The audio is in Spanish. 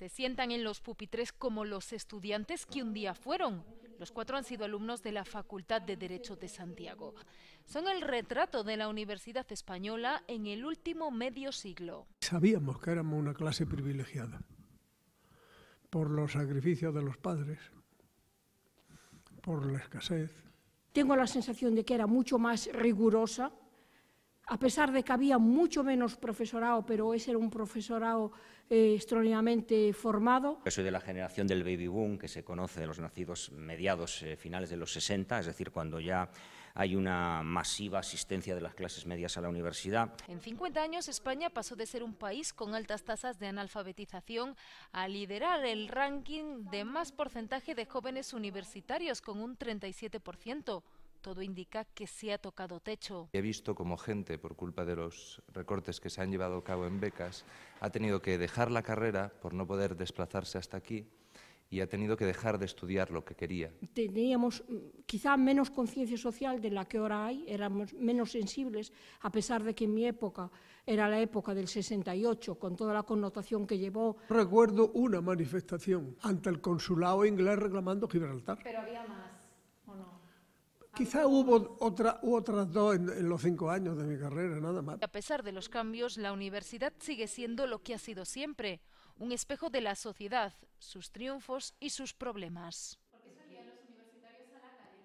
se sientan en los pupitres como los estudiantes que un día fueron. Los cuatro han sido alumnos de la Facultad de Derecho de Santiago. Son el retrato de la Universidad Española en el último medio siglo. Sabíamos que éramos una clase privilegiada por los sacrificios de los padres, por la escasez. Tengo la sensación de que era mucho más rigurosa a pesar de que había mucho menos profesorado, pero ese era un profesorado eh, extraordinariamente formado. soy de la generación del baby boom, que se conoce de los nacidos mediados, eh, finales de los 60, es decir, cuando ya hay una masiva asistencia de las clases medias a la universidad. En 50 años, España pasó de ser un país con altas tasas de analfabetización a liderar el ranking de más porcentaje de jóvenes universitarios, con un 37% todo indica que se ha tocado techo. He visto como gente, por culpa de los recortes que se han llevado a cabo en becas, ha tenido que dejar la carrera por no poder desplazarse hasta aquí y ha tenido que dejar de estudiar lo que quería. Teníamos mm, quizá menos conciencia social de la que ahora hay, éramos menos sensibles, a pesar de que en mi época era la época del 68, con toda la connotación que llevó. Recuerdo una manifestación ante el consulado inglés reclamando Gibraltar. Pero había Quizá hubo otras dos en, los cinco años de mi carrera, nada más. A pesar de los cambios, la universidad sigue siendo lo que ha sido siempre, un espejo de la sociedad, sus triunfos y sus problemas.